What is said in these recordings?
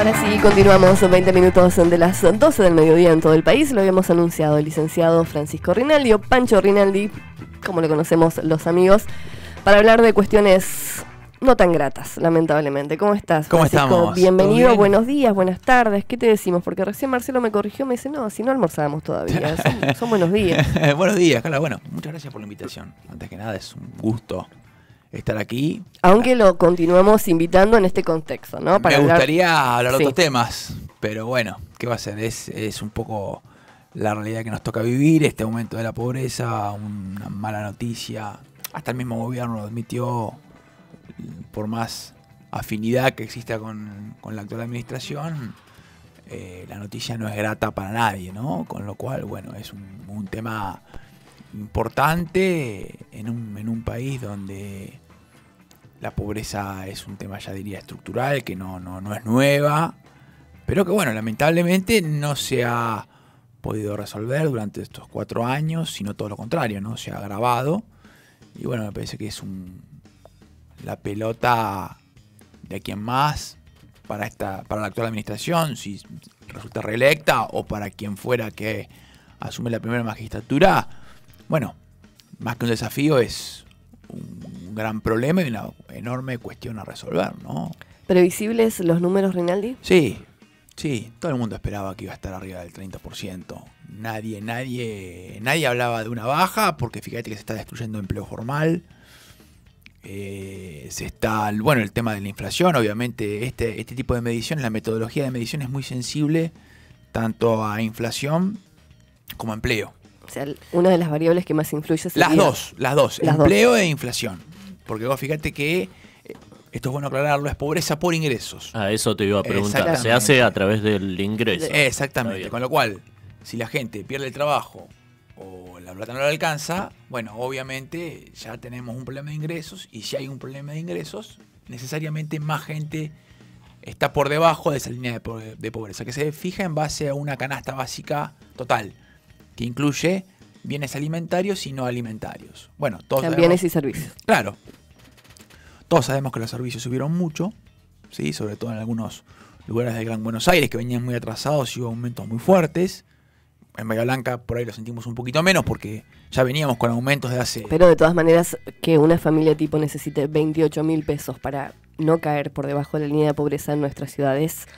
Ahora sí, continuamos 20 minutos de las 12 del mediodía en todo el país. Lo habíamos anunciado el licenciado Francisco Rinaldi o Pancho Rinaldi, como le conocemos los amigos, para hablar de cuestiones no tan gratas, lamentablemente. ¿Cómo estás? ¿Cómo estamos? Bienvenido, buenos días, buenas tardes. ¿Qué te decimos? Porque recién Marcelo me corrigió, me dice, no, si no almorzábamos todavía. Son, buenos días. buenos días, Carla. Bueno, muchas gracias por la invitación. Antes que nada, es un gusto estar aquí. Aunque lo continuamos invitando en este contexto, ¿no? Para Me gustaría hablar de otros temas, pero bueno, ¿qué va a ser? Es, un poco la realidad que nos toca vivir, este aumento de la pobreza, una mala noticia. Hasta el mismo gobierno lo admitió, por más afinidad que exista con, la actual administración, eh, la noticia no es grata para nadie, ¿no? Con lo cual, bueno, es un, un tema importante en un, en un país donde la pobreza es un tema, ya diría, estructural, que no, no, es nueva, pero que bueno, lamentablemente no se ha podido resolver durante estos cuatro años, sino todo lo contrario, ¿no? Se ha agravado. Y bueno, me parece que es un, la pelota de quien más para, esta, para la actual administración, si resulta reelecta o para quien fuera que asume la primera magistratura. Bueno, más que un desafío es un gran problema y una enorme cuestión a resolver, ¿no? ¿Previsibles los números, Rinaldi? Sí, sí. Todo el mundo esperaba que iba a estar arriba del 30%. Nadie, nadie, nadie hablaba de una baja, porque fíjate que se está destruyendo empleo formal. Eh, se está, bueno, el tema de la inflación, obviamente, este, este tipo de medición, la metodología de medición es muy sensible tanto a inflación como a empleo. O sea, una de las variables que más influye es... Las dos, las dos, empleo e inflación. Porque vos fíjate que, eh, esto es bueno aclararlo, es pobreza por ingresos. Ah, eso te iba a preguntar. Se hace a través del ingreso. Eh, exactamente. Con lo cual, si la gente pierde el trabajo o la plata no la alcanza, bueno, obviamente ya tenemos un problema de ingresos y si hay un problema de ingresos, necesariamente más gente está por debajo de esa línea de, pobreza, que se fija en base a una canasta básica total, que incluye bienes alimentarios y no alimentarios. Bueno, todos. bienes y servicios. Claro. Todos sabemos que los servicios subieron mucho, ¿sí? sobre todo en algunos lugares del Gran Buenos Aires que venían muy atrasados y hubo aumentos muy fuertes. En Bahía Blanca por ahí lo sentimos un poquito menos porque ya veníamos con aumentos de hace... Pero de todas maneras que una familia tipo necesite 28 mil pesos para no caer por debajo de la línea de pobreza en nuestras ciudades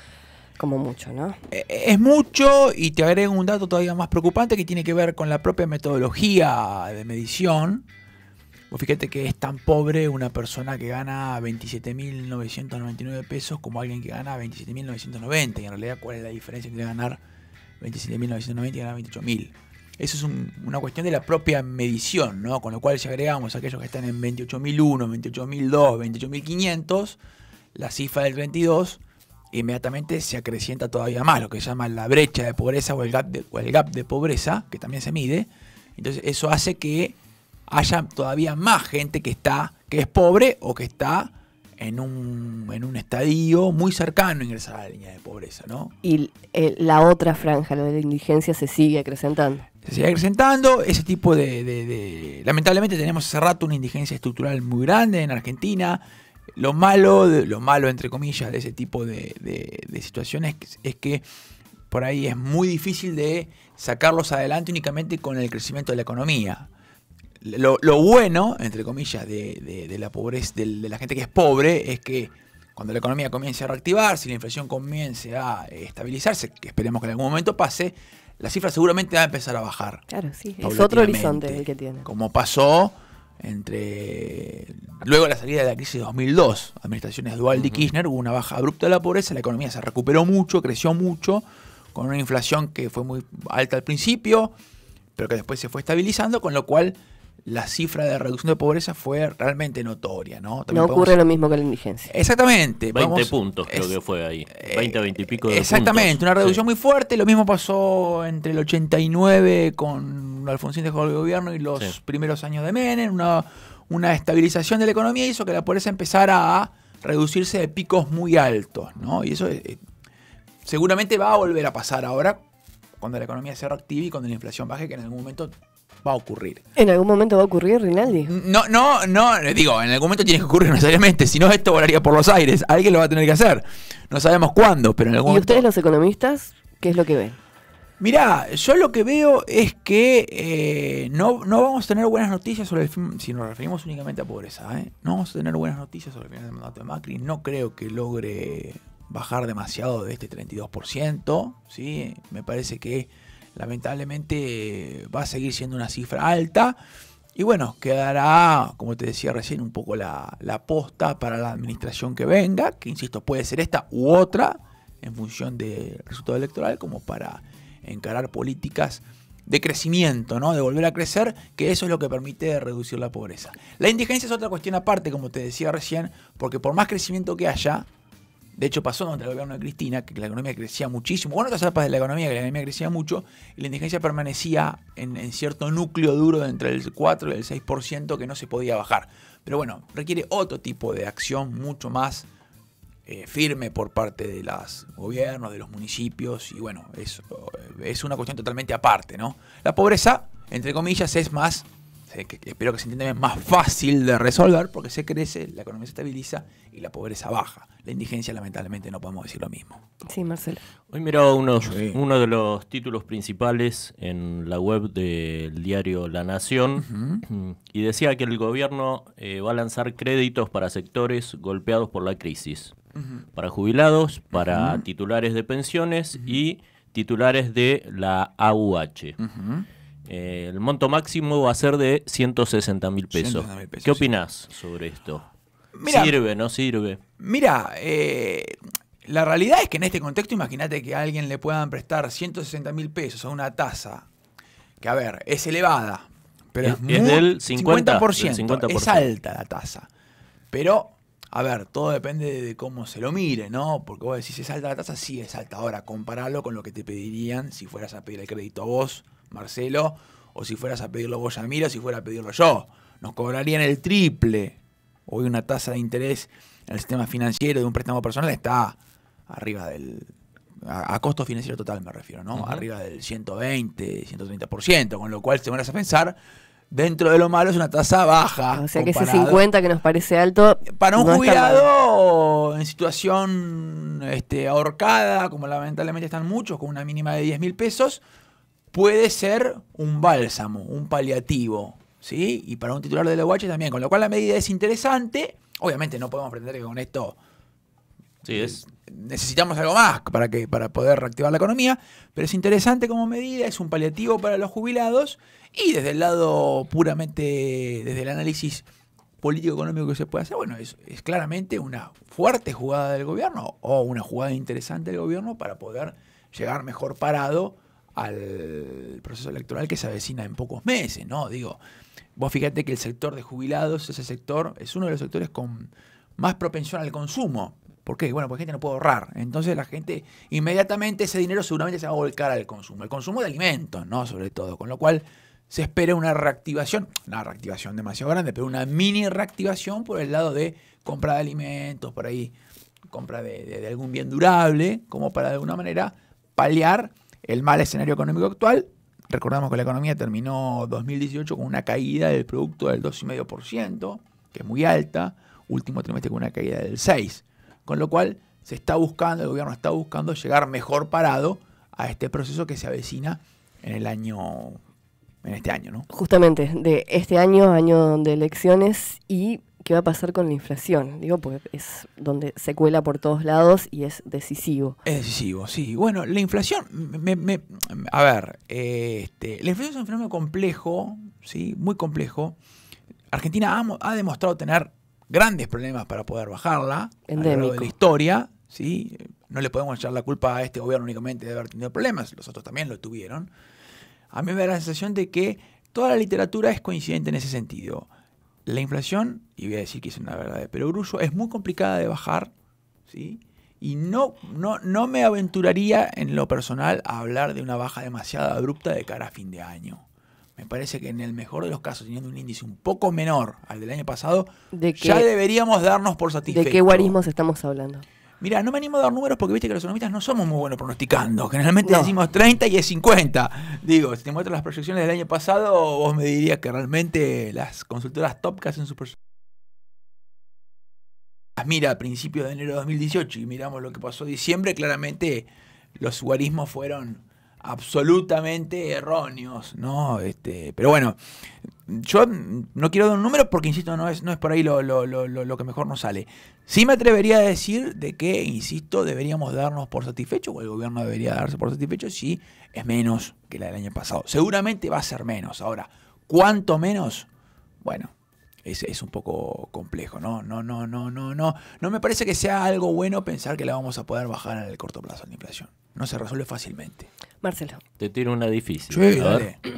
como mucho, ¿no? E, es mucho y te agrego un dato todavía más preocupante que tiene que ver con la propia metodología de medición, fíjate que es tan pobre una persona que gana 27.999 pesos como alguien que gana 27.990. Y en realidad, ¿cuál es la diferencia entre ganar 27.990 y ganar 28.000? Eso es una cuestión de la propia medición, ¿no? Con lo cual, si agregamos aquellos que están en 28.001, 28.002, 28.500, la cifra del 32 inmediatamente se acrecienta todavía más, lo que se llama la brecha de pobreza o el o el gap de pobreza, que también se mide. Entonces, eso hace que haya todavía más gente que está, que es pobre o que está en un, estadio muy cercano a ingresar a la línea de pobreza, Y la otra franja, la de la indigencia, se sigue acrecentando. Se sigue acrecentando, ese tipo de, Lamentablemente tenemos hace rato una indigencia estructural muy grande en Argentina, lo malo, lo malo entre comillas, de ese tipo de situaciones es que por ahí es muy difícil de sacarlos adelante únicamente con el crecimiento de la economía lo, bueno, entre comillas, de, de, la pobreza, de, la gente que es pobre, es que cuando la economía comience a reactivarse, y la inflación comience a estabilizarse, que esperemos que en algún momento pase, la cifra seguramente va a empezar a bajar. Claro, sí, es otro horizonte el que tiene. Como pasó entre luego la salida de la crisis de 2002, administraciones Dualdi uh y Kirchner, hubo una baja abrupta de la pobreza, la economía se recuperó mucho, creció mucho, con una inflación que fue muy alta al principio, pero que después se fue estabilizando, con lo cual la cifra de reducción de pobreza fue realmente notoria, ¿no? ocurre lo mismo que la indigencia. Exactamente. 20 puntos creo que fue ahí. 20, eh, 20 y pico de Exactamente, una reducción muy fuerte. Lo mismo pasó entre el 89 con Alfonsín de el gobierno y los primeros años de Menem. Una, una estabilización de la economía hizo que la pobreza empezara a reducirse de picos muy altos, ¿no? Y eso eh, seguramente va a volver a pasar ahora cuando la economía se reactive y cuando la inflación baje, que en algún momento va a ocurrir. ¿En algún momento va a ocurrir, Rinaldi? No, no, no, digo, en algún momento tiene que ocurrir necesariamente, si no esto volaría por los aires, alguien lo va a tener que hacer. No sabemos cuándo, pero en algún momento... ¿Y ustedes los economistas, qué es lo que ven? Mirá, yo lo que veo es que eh, no, no, vamos a tener buenas noticias sobre el si nos referimos únicamente a pobreza, ¿eh? no vamos a tener buenas noticias sobre el final del mandato de Macri, no creo que logre bajar demasiado de este 32%, ¿sí? me parece que lamentablemente va a seguir siendo una cifra alta. Y bueno, quedará, como te decía recién, un poco la, la posta para la administración que venga, que insisto, puede ser esta u otra, en función del resultado electoral, como para encarar políticas de crecimiento, ¿no? De volver a crecer, que eso es lo que permite reducir la pobreza. La indigencia es otra cuestión aparte, como te decía recién, porque por más crecimiento que haya, de hecho, pasó durante el gobierno de Cristina, que la economía crecía muchísimo. Bueno, otras etapas de la economía, que la economía crecía mucho, y la indigencia permanecía en, cierto núcleo duro de entre el 4 y el 6% que no se podía bajar. Pero bueno, requiere otro tipo de acción mucho más eh, firme por parte de los gobiernos, de los municipios, y bueno, es, eh, es una cuestión totalmente aparte, ¿no? La pobreza, entre comillas, es más espero que se entienda bien, más fácil de resolver porque se crece, la economía se estabiliza y la pobreza baja. La indigencia, lamentablemente, no podemos decir lo mismo. Sí, Marcelo. Hoy miraba uno de los títulos principales en la web del diario La Nación y decía que el gobierno eh, va a lanzar créditos para sectores golpeados por la crisis, para jubilados, para titulares de pensiones y titulares de la AUH. Eh, el monto máximo va a ser de 160 mil pesos. ¿Qué opinás sobre esto? ¿Sirve, no sirve? Mira, eh, la realidad es que en este contexto imagínate que a alguien le puedan prestar 160 mil pesos a una tasa que, a ver, es elevada, pero es, del 50, Es alta la tasa. Pero, a ver, todo depende de cómo se lo mire, ¿no? Porque vos decís, es alta la tasa, sí es alta. Ahora, compararlo con lo que te pedirían si fueras a pedir el crédito a vos Marcelo, o si fueras a pedirlo vos, o si fuera a pedirlo yo. Nos cobrarían el triple. Hoy una tasa de interés en el sistema financiero de un préstamo personal está arriba del... A, costo financiero total me refiero, ¿no? Arriba del 120, 130%, con lo cual, si vas a pensar, dentro de lo malo es una tasa baja. O sea que ese 50 que nos parece alto. Para un jubilado en situación este, ahorcada, como lamentablemente están muchos, con una mínima de 10 mil pesos, puede ser un bálsamo, un paliativo, ¿sí? Y para un titular de la UH también, con lo cual la medida es interesante. Obviamente no podemos pretender que con esto necesitamos algo más para, que, para poder reactivar la economía, pero es interesante como medida, es un paliativo para los jubilados y desde el lado puramente, desde el análisis político-económico que se puede hacer, bueno, es claramente una fuerte jugada del gobierno o una jugada interesante del gobierno para poder llegar mejor parado al proceso electoral que se avecina en pocos meses, ¿no? Digo, vos fíjate que el sector de jubilados, ese sector, es uno de los sectores con más propensión al consumo. ¿Por qué? Bueno, porque la gente no puede ahorrar. Entonces la gente, inmediatamente ese dinero seguramente se va a volcar al consumo. El consumo de alimentos, ¿no? Sobre todo. Con lo cual se espera una reactivación, una reactivación demasiado grande, pero una mini reactivación por el lado de compra de alimentos, por ahí compra de, de algún bien durable, como para de alguna manera paliar el mal escenario económico actual. Recordamos que la economía terminó 2018 con una caída del producto del 2,5%, que es muy alta, último trimestre con una caída del 6%, con lo cual se está buscando, el gobierno está buscando llegar mejor parado a este proceso que se avecina en el año en este año, ¿no? Justamente, de este año, año de elecciones y qué va a pasar con la inflación. Digo, porque es donde se cuela por todos lados y es decisivo. Es decisivo, sí. Bueno, la inflación, a ver, este, la inflación es un fenómeno complejo, sí, muy complejo. Argentina ha, ha demostrado tener grandes problemas para poder bajarla Endémico. a lo largo de la historia, sí. No le podemos echar la culpa a este gobierno únicamente de haber tenido problemas, los otros también lo tuvieron. A mí me da la sensación de que toda la literatura es coincidente en ese sentido la inflación, y voy a decir que es una verdad de perogrullo, es muy complicada de bajar, ¿sí? Y no, no, no me aventuraría en lo personal a hablar de una baja demasiado abrupta de cara a fin de año. Me parece que en el mejor de los casos, teniendo un índice un poco menor al del año pasado, ya deberíamos darnos por satisfechos. ¿De qué guarismos estamos hablando? Mira, no me animo a dar números porque viste que los economistas no somos muy buenos pronosticando. Generalmente decimos 30 y es 50. Digo, si te muestro las proyecciones del año pasado, vos me dirías que realmente las consultoras top que hacen sus mira a principios de enero de 2018 y miramos lo que pasó diciembre, claramente los guarismos fueron absolutamente erróneos, ¿no? Este, pero bueno, yo no quiero dar un número porque, insisto, no es, no es por ahí lo, que mejor nos sale. Sí me atrevería a decir de que, insisto, deberíamos darnos por satisfechos, o el gobierno debería darse por satisfecho, si es menos que la del año pasado. Seguramente va a ser menos. Ahora, ¿cuánto menos? Bueno, es, un poco complejo, ¿no? No, no, no, no, no. No me parece que sea algo bueno pensar que la vamos a poder bajar en el corto plazo la inflación. No se resuelve fácilmente. Marcelo. Te tiro una difícil.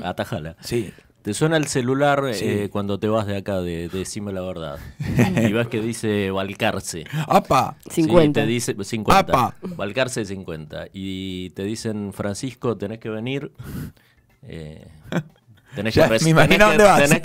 atajala. Sí. Te suena el celular eh, cuando te vas de acá, de, decime la verdad. y ves que dice Valcarce. ¡Apa! 50. te dice 50. ¡Apa! Valcarce 50. Y te dicen, Francisco, tenés que venir. Eh, Tenés, que,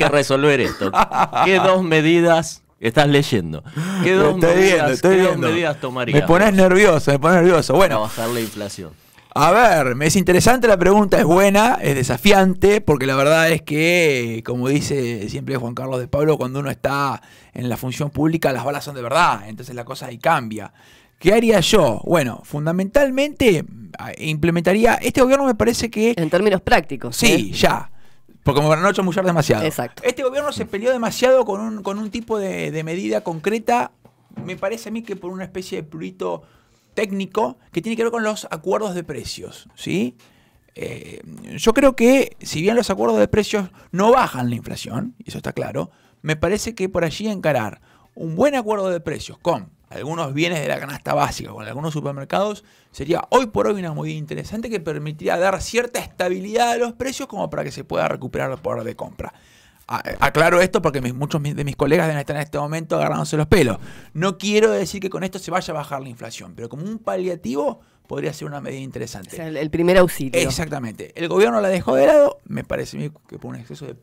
resolver esto. ¿Qué dos medidas estás leyendo? ¿Qué dos, medidas, tomarías? Me pones nervioso, me pones nervioso. Bueno. Para bajar la inflación. A ver, me es interesante la pregunta, es buena, es desafiante, porque la verdad es que, como dice siempre Juan Carlos de Pablo, cuando uno está en la función pública, las balas son de verdad, entonces la cosa ahí cambia. ¿Qué haría yo? Bueno, fundamentalmente ah, implementaría, este gobierno me parece que... En términos prácticos. Sí, ¿eh? ya porque no chamullar demasiado. Exacto. Este gobierno se peleó demasiado con un, tipo de, medida concreta, me parece a mí que por una especie de plurito técnico que tiene que ver con los acuerdos de precios, ¿sí? Eh, yo creo que, si bien los acuerdos de precios no bajan la inflación, y eso está claro, me parece que por allí encarar un buen acuerdo de precios con algunos bienes de la canasta básica con algunos supermercados, sería hoy por hoy una medida interesante que permitiría dar cierta estabilidad a los precios como para que se pueda recuperar el poder de compra. Eh, aclaro esto porque muchos de mis colegas deben estar en este momento agarrándose los pelos. No quiero decir que con esto se vaya a bajar la inflación, pero como un paliativo podría ser una medida interesante. el primer auxilio. Exactamente. El gobierno la dejó de lado, me parece a que por un exceso de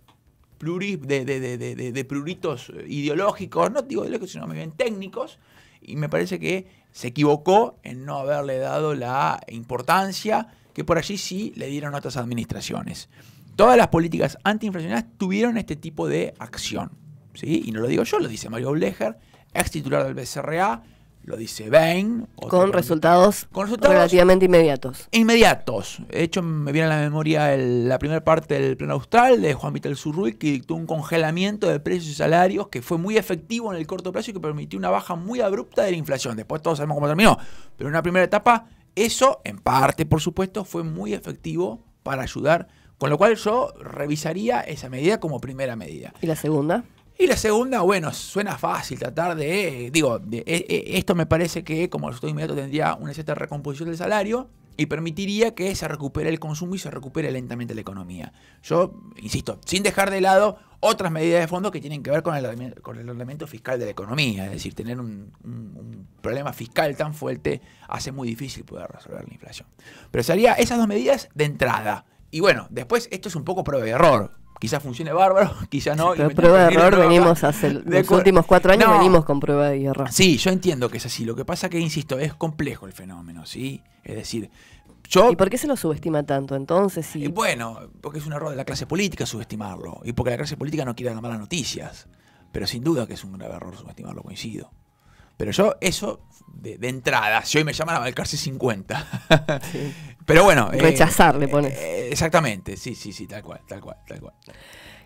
pluritos de, de, eh, ideológicos, no digo ideológicos, sino más bien técnicos, y me parece que se equivocó en no haberle dado la importancia que por allí sí le dieron otras administraciones. Todas las políticas antiinflacionarias tuvieron este tipo de acción. ¿sí? Y no lo digo yo, lo dice Mario Blecher, ex titular del BCRA, lo dice Bain. Con resultados, relativamente inmediatos. Inmediatos. De hecho, me viene a la memoria la primera parte del Plan Austral de Juan Vital Zurruy, que dictó un congelamiento de precios y salarios que fue muy efectivo en el corto plazo y que permitió una baja muy abrupta de la inflación. Después todos sabemos cómo terminó. Pero en una primera etapa, eso, en parte, por supuesto, fue muy efectivo para ayudar. Con lo cual yo revisaría esa medida como primera medida. ¿Y la segunda? Y la segunda, bueno, suena fácil tratar de, digo, e, e, esto me parece que como resultado inmediato tendría una cierta recomposición del salario y permitiría que se recupere el consumo y se recupere lentamente la economía. Yo, insisto, sin dejar de lado otras medidas de fondo que tienen que ver con el, con el ordenamiento fiscal de la economía, es decir, tener un, problema fiscal tan fuerte hace muy difícil poder resolver la inflación. Pero sería esas dos medidas de entrada. Y bueno, después esto es un poco prueba de error quizás funcione bárbaro, quizás no. Pero prueba de error venimos hace los últimos cuatro años, venimos con prueba de error. Sí, yo entiendo que es así. Lo que pasa que, insisto, es complejo el fenómeno, ¿sí? Es decir, yo... ¿Y por qué se lo subestima tanto entonces? Y... Eh, bueno, porque es un error de la clase política subestimarlo, y porque la clase política no quiere dar malas noticias. Pero sin duda que es un grave error subestimarlo, coincido. Pero yo, eso, de, entrada, si hoy me llaman a marcarse 50, Pero bueno. Eh, Rechazar, le eh, pones. Eh, exactamente, sí, sí, sí, tal cual, tal cual, tal cual.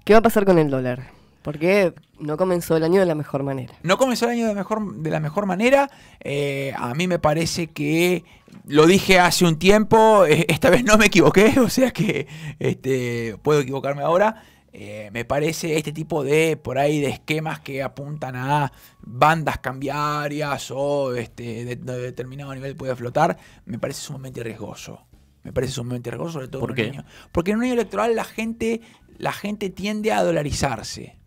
¿Qué va a pasar con el dólar? Porque no comenzó el año de la mejor manera. No comenzó el año de, mejor, de la mejor manera. a mí me parece que lo dije hace un tiempo, esta vez no me equivoqué, o sea que este, puedo equivocarme ahora. me parece este tipo de por ahí de esquemas que apuntan a bandas cambiarias o este, de determinado nivel puede flotar, me parece sumamente riesgoso. Me parece sumamente riesgoso, sobre todo un año. Porque en un año electoral la gente, la gente tiende a dolarizarse.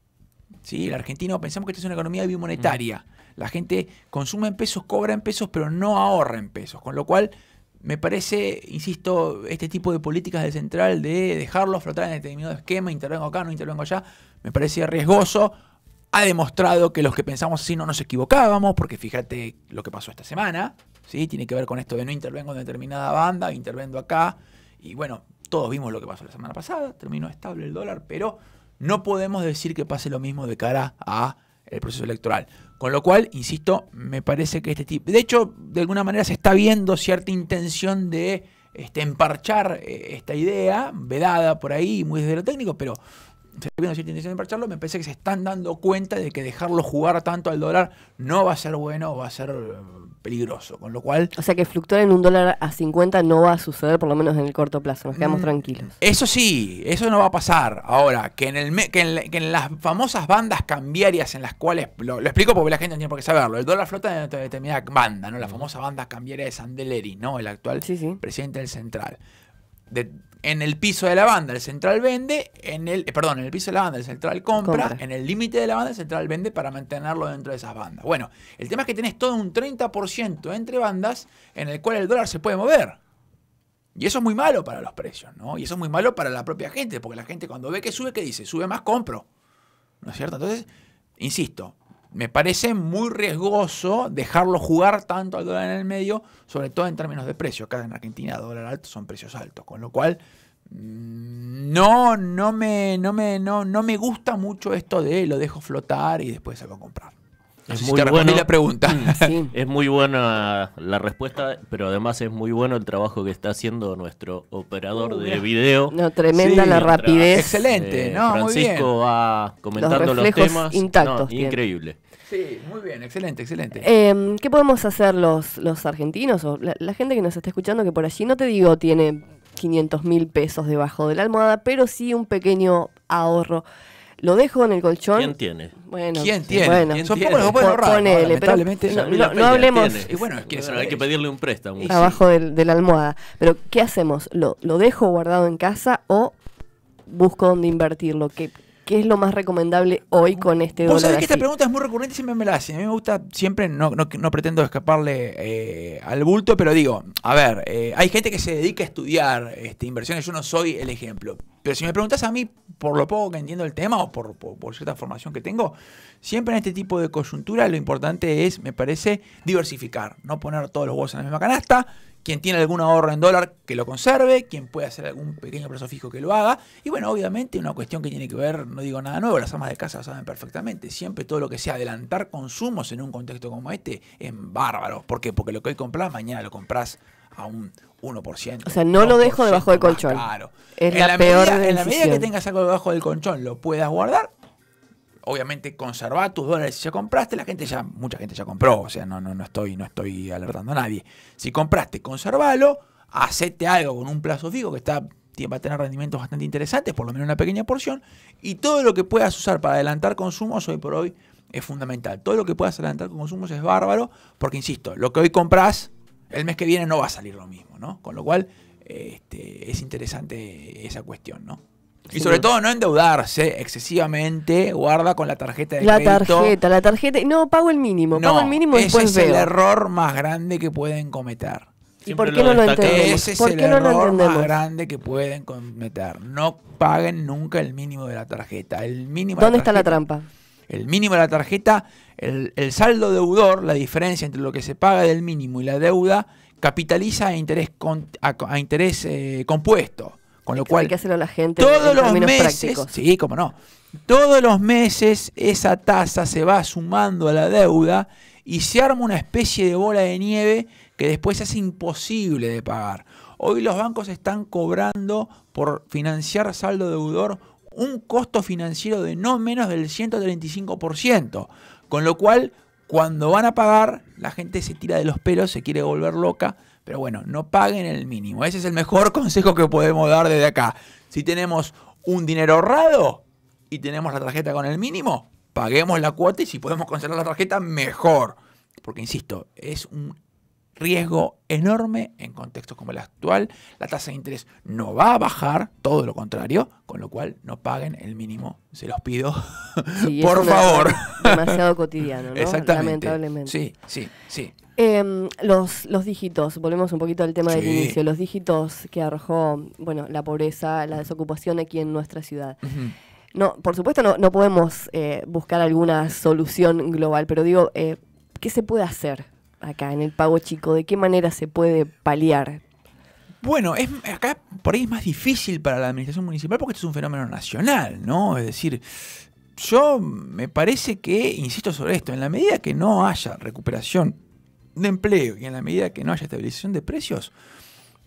¿sí? El argentino pensamos que esta es una economía bimonetaria. Mm. La gente consume en pesos, cobra en pesos, pero no ahorra en pesos. Con lo cual, me parece, insisto, este tipo de políticas de central de dejarlo flotar en determinado esquema, intervengo acá, no intervengo allá, me parece riesgoso. Ha demostrado que los que pensamos así no nos equivocábamos, porque fíjate lo que pasó esta semana, tiene que ver con esto de no intervengo en determinada banda, intervengo acá. Y bueno, todos vimos lo que pasó la semana pasada, terminó estable el dólar, pero no podemos decir que pase lo mismo de cara a el proceso electoral. Con lo cual, insisto, me parece que este tipo... De hecho, de alguna manera se está viendo cierta intención de este, emparchar eh, esta idea, vedada por ahí, muy desde lo técnico, pero se está intención de marcharlo, me parece que se están dando cuenta de que dejarlo jugar tanto al dólar no va a ser bueno, va a ser eh, peligroso, con lo cual... O sea que fluctuar en un dólar a 50 no va a suceder, por lo menos en el corto plazo, nos quedamos mm, tranquilos. Eso sí, eso no va a pasar. Ahora, que en, el, en, las famosas bandas cambiarias en las cuales, lo, explico porque la gente no tiene por qué saberlo, el dólar flota en determinada banda, ¿no? La mm. famosa banda cambiaria de Sandeleri, ¿no? El actual presidente del Central en el piso de la banda el central vende, en el, eh, perdón, en el piso de la banda el central compra, compra. en el límite de la banda el central vende para mantenerlo dentro de esas bandas. Bueno, el tema es que tenés todo un 30% entre bandas en el cual el dólar se puede mover. Y eso es muy malo para los precios, ¿no? Y eso es muy malo para la propia gente, porque la gente cuando ve que sube, ¿qué dice? Sube más, compro. ¿No es cierto? Entonces, insisto, me parece muy riesgoso dejarlo jugar tanto al dólar en el medio, sobre todo en términos de precio. Acá en Argentina, dólar alto son precios altos, con lo cual mm, no, no me, no me, no, no me gusta mucho esto de lo dejo flotar y después se a comprar. Es muy la pregunta. Mm, es muy buena la respuesta, pero además es muy bueno el trabajo que está haciendo nuestro operador uh, de video. No, tremenda la rapidez. Excelente, eh, no, Francisco va comentando los, temas. Intactos, increíble. Sí, muy bien, excelente, excelente. Em, ¿Qué podemos hacer los, los argentinos o la, la gente que nos está escuchando que por allí no te digo tiene 500 mil pesos debajo de la almohada, pero sí un pequeño ahorro? lo dejo en el colchón. ¿Quién tiene? Bueno, ¿Quién tiene? Bueno, ¿Quién tiene? Bueno, ponele, pero no, no, hablemos. Y bueno, es que hay que pedirle un préstamo. Abajo de, la almohada. Pero, ¿qué hacemos? ¿Lo, ¿Lo dejo guardado en casa o busco dónde invertirlo? ¿Qué, ¿Qué es lo más recomendable hoy con este dólar? Vos sabés que esta pregunta es muy recurrente y siempre me la hacen. A mí me gusta, siempre, no, no, pretendo escaparle eh, al bulto, pero digo, a ver, eh, hay gente que se dedica a estudiar este, inversiones, yo no soy el ejemplo. Pero si me preguntas a mí, por lo poco que entiendo el tema o por, por cierta formación que tengo, siempre en este tipo de coyuntura lo importante es, me parece, diversificar, no poner todos los huevos en la misma canasta quien tiene algún ahorro en dólar que lo conserve, quien puede hacer algún pequeño plazo fijo que lo haga. Y bueno, obviamente una cuestión que tiene que ver, no digo nada nuevo, las amas de casa saben perfectamente. Siempre todo lo que sea adelantar consumos en un contexto como este es bárbaro. ¿Por qué? Porque lo que hoy compras, mañana lo compras a un 1%. O sea, no lo dejo debajo del colchón. Claro. en la, peor En la medida que tengas algo debajo del colchón, lo puedas guardar, obviamente conservá tus dólares. Si ya compraste, la gente ya, mucha gente ya compró, o sea, no, no, estoy, no estoy alertando a nadie. Si compraste, conservalo, hacete algo con un plazo fijo que está, va a tener rendimientos bastante interesantes, por lo menos una pequeña porción, y todo lo que puedas usar para adelantar consumos hoy por hoy es fundamental. Todo lo que puedas adelantar consumos es bárbaro, porque insisto, lo que hoy compras, el mes que viene no va a salir lo mismo, ¿no? Con lo cual, este, es interesante esa cuestión, ¿no? Y sobre todo no endeudarse excesivamente, guarda con la tarjeta de la crédito. La tarjeta, la tarjeta. No, pago el mínimo, pago el mínimo ese es el error más grande que pueden cometer. ¿Y por qué no lo entendemos? Ese es el error más grande que pueden cometer. No paguen nunca el mínimo de la tarjeta. El mínimo ¿Dónde está la trampa? El mínimo de la tarjeta, el, saldo deudor, la diferencia entre lo que se paga del mínimo y la deuda, capitaliza a interés, a, interés eh, compuesto. Con lo cual, los meses, sí, no, todos los meses esa tasa se va sumando a la deuda y se arma una especie de bola de nieve que después es imposible de pagar. Hoy los bancos están cobrando por financiar saldo deudor un costo financiero de no menos del 135%, con lo cual cuando van a pagar la gente se tira de los pelos, se quiere volver loca pero bueno, no paguen el mínimo. Ese es el mejor consejo que podemos dar desde acá. Si tenemos un dinero ahorrado y tenemos la tarjeta con el mínimo, paguemos la cuota y si podemos cancelar la tarjeta, mejor. Porque, insisto, es un riesgo enorme en contextos como el actual. La tasa de interés no va a bajar, todo lo contrario, con lo cual no paguen el mínimo, se los pido, por favor. Demasiado cotidiano, ¿no? Lamentablemente. Sí, sí, sí. Em, los, los dígitos, volvemos un poquito al tema del inicio, los dígitos que arrojó bueno, la pobreza, la desocupación aquí en nuestra ciudad. No, por supuesto no, podemos eh, buscar alguna solución global, pero digo, eh, ¿qué se puede hacer acá en el pago chico? ¿De qué manera se puede paliar? Bueno, es, acá por ahí es más difícil para la administración municipal porque esto es un fenómeno nacional, ¿no? Es decir, yo me parece que, insisto sobre esto, en la medida que no haya recuperación de empleo y en la medida que no haya estabilización de precios,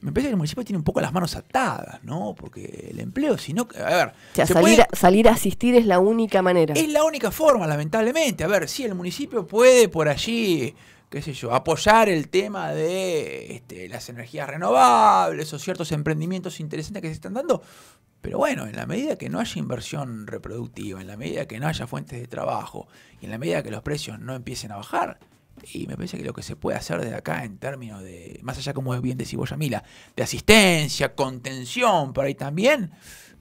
me parece que el municipio tiene un poco las manos atadas, ¿no? Porque el empleo, si no. A ver. O sea, salir, a, asistir es la única manera. Es la única forma, lamentablemente. A ver, si sí, el municipio puede por allí, qué sé yo, apoyar el tema de este, las energías renovables o ciertos emprendimientos interesantes que se están dando. Pero bueno, en la medida que no haya inversión reproductiva, en la medida que no haya fuentes de trabajo y en la medida que los precios no empiecen a bajar, y me parece que lo que se puede hacer desde acá en términos de, más allá como es bien decir Boyamila, de asistencia, contención por ahí también,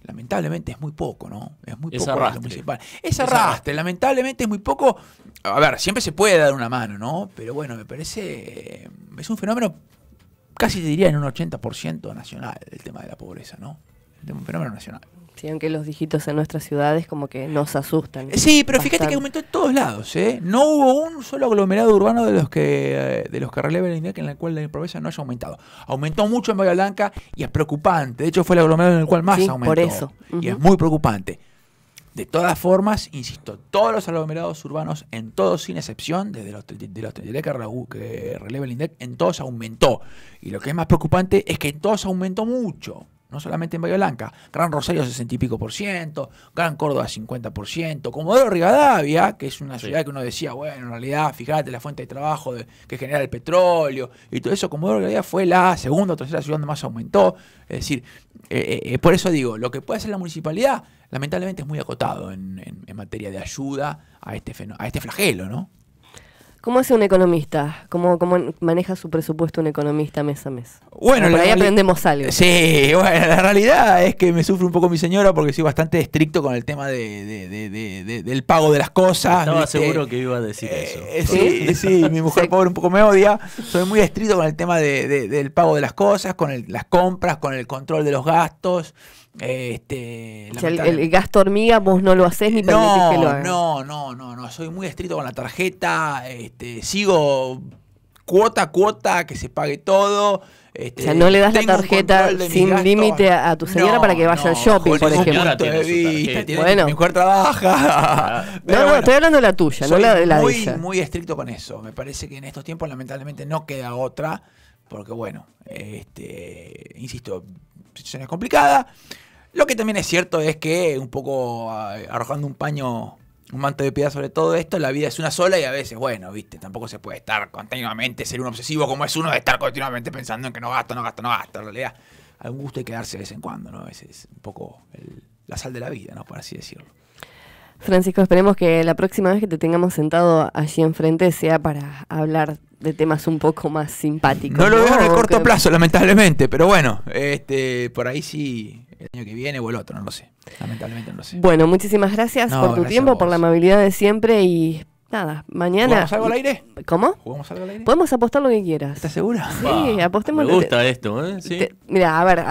lamentablemente es muy poco, ¿no? Es muy poco arrastre. municipal. Es, lamentablemente es muy poco. A ver, siempre se puede dar una mano, ¿no? Pero bueno, me parece, es un fenómeno casi te diría en un 80% nacional el tema de la pobreza, ¿no? Es un fenómeno nacional. Sí, aunque los dígitos en nuestras ciudades como que nos asustan. Sí, pero fíjate que aumentó en todos lados. ¿eh? No hubo un solo aglomerado urbano de los que eh, de los que releva el INDEC en el cual la pobreza no haya aumentado. Aumentó mucho en Bahía Blanca y es preocupante. De hecho, fue el aglomerado en el cual más aumentó. Por eso. Y es muy preocupante. De todas formas, insisto, todos los aglomerados urbanos, en todos sin excepción, desde los, de los que releva el INDEC, en todos aumentó. Y lo que es más preocupante es que en todos aumentó mucho no solamente en Bahía Blanca, Gran Rosario 60 y pico por ciento, Gran Córdoba 50 por ciento, Comodoro Rivadavia, que es una ciudad que uno decía, bueno, en realidad, fíjate la fuente de trabajo que genera el petróleo y todo eso, Comodoro Rivadavia fue la segunda o tercera ciudad donde más aumentó, es decir, eh, eh, eh, por eso digo, lo que puede hacer la municipalidad lamentablemente es muy acotado en, materia de ayuda a este, a este flagelo, ¿no? ¿Cómo hace un economista? ¿Cómo, maneja su presupuesto un economista mes a mes? Bueno, por ahí aprendemos algo. Sí, bueno, la realidad es que me sufre un poco mi señora porque soy bastante estricto con el tema de, del pago de las cosas. Estaba seguro que iba a decir eh, eso. Eh, sí, mi mujer pobre un poco me odia. Soy muy estricto con el tema del pago de las cosas, con las compras, con el control de los gastos. Este, el, gasto hormiga vos no lo haces ni no, que lo No, no, no, no. Soy muy estricto con la tarjeta. Este, sigo cuota a cuota, que se pague todo. Este, o sea, no le das la tarjeta sin límite a, tu señora para que vaya al shopping, por ejemplo. bueno. Mi mujer trabaja. no, bueno, estoy hablando de la tuya, no la de la muy, muy estricto con eso. Me parece que en estos tiempos lamentablemente no queda otra, porque bueno, este, insisto, situación es complicada. Lo que también es cierto es que, un poco ah, arrojando un paño, un manto de piedad sobre todo esto, la vida es una sola y a veces, bueno, viste, tampoco se puede estar continuamente, ser un obsesivo como es uno de estar continuamente pensando en que no gasto, no gasto, no gasto. En realidad, algún gusto hay quedarse de vez en cuando, ¿no? A veces es un poco la sal de la vida, ¿no? Por así decirlo. Francisco, esperemos que la próxima vez que te tengamos sentado allí enfrente sea para hablar de temas un poco más simpáticos. No lo veo a en el corto plazo, lamentablemente, pero bueno, este, por ahí sí el año que viene o el otro, no lo sé. Lamentablemente no lo sé. Bueno, muchísimas gracias por tu tiempo, por la amabilidad de siempre y nada, mañana. ¿Jugamos algo al aire? ¿Cómo? ¿Jugamos algo al aire? Podemos apostar lo que quieras. ¿Estás segura? Sí, que apostemos. Me gusta esto, ¿eh? mira, a ver.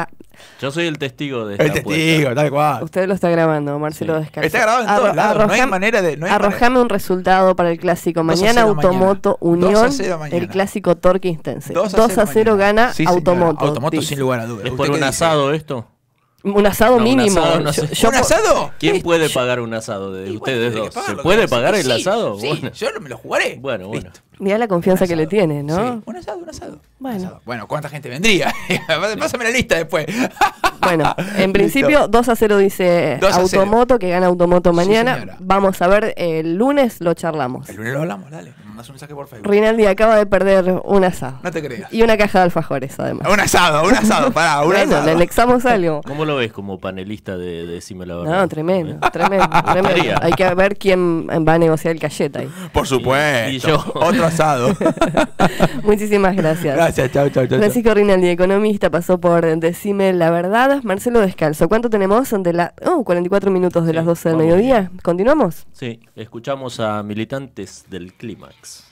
yo soy el testigo de esta El testigo, tal cual. Usted lo está grabando, Marcelo sí. Está grabado en todos lados, arrojame, no hay manera de... arrojame un resultado para el clásico. Mañana Automoto Unión, el clásico Torque 2 a 0, 2 a 0 gana Automoto. Automoto sin lugar a dudas. ¿Es por un asado esto? Un asado mínimo. Un asado, ¿Quién puede pagar un asado de ustedes dos? ¿Se puede pagar el asado? Sí, Yo me lo jugaré. Bueno, bueno. la confianza que le tiene, ¿no? Sí. Un asado, un asado. Bueno. Bueno, ¿cuánta gente vendría? Pásame la lista después. bueno, en principio 2 a 0 dice Automoto, que gana Automoto mañana. Vamos a ver, el lunes lo charlamos. El lunes lo hablamos, dale. Más un mensaje por Rinaldi acaba de perder un asado. No te creas. Y una caja de alfajores, además. Un asado, un asado, pará, un bueno, asado. le anexamos algo. ¿Cómo lo ves como panelista de, Decime la Verdad? No, tremendo, ¿Eh? tremendo, tremendo. Hay que ver quién va a negociar el cachete ahí. Por supuesto. Y, yo. Otro asado. Muchísimas gracias. Gracias, chao, chao, chao. Francisco Rinaldi, economista, pasó por Decime la Verdad. Marcelo Descalzo, ¿cuánto tenemos? De la, 44 minutos de las 12 del mediodía. ¿Continuamos? Sí, escuchamos a militantes del clima. Thanks.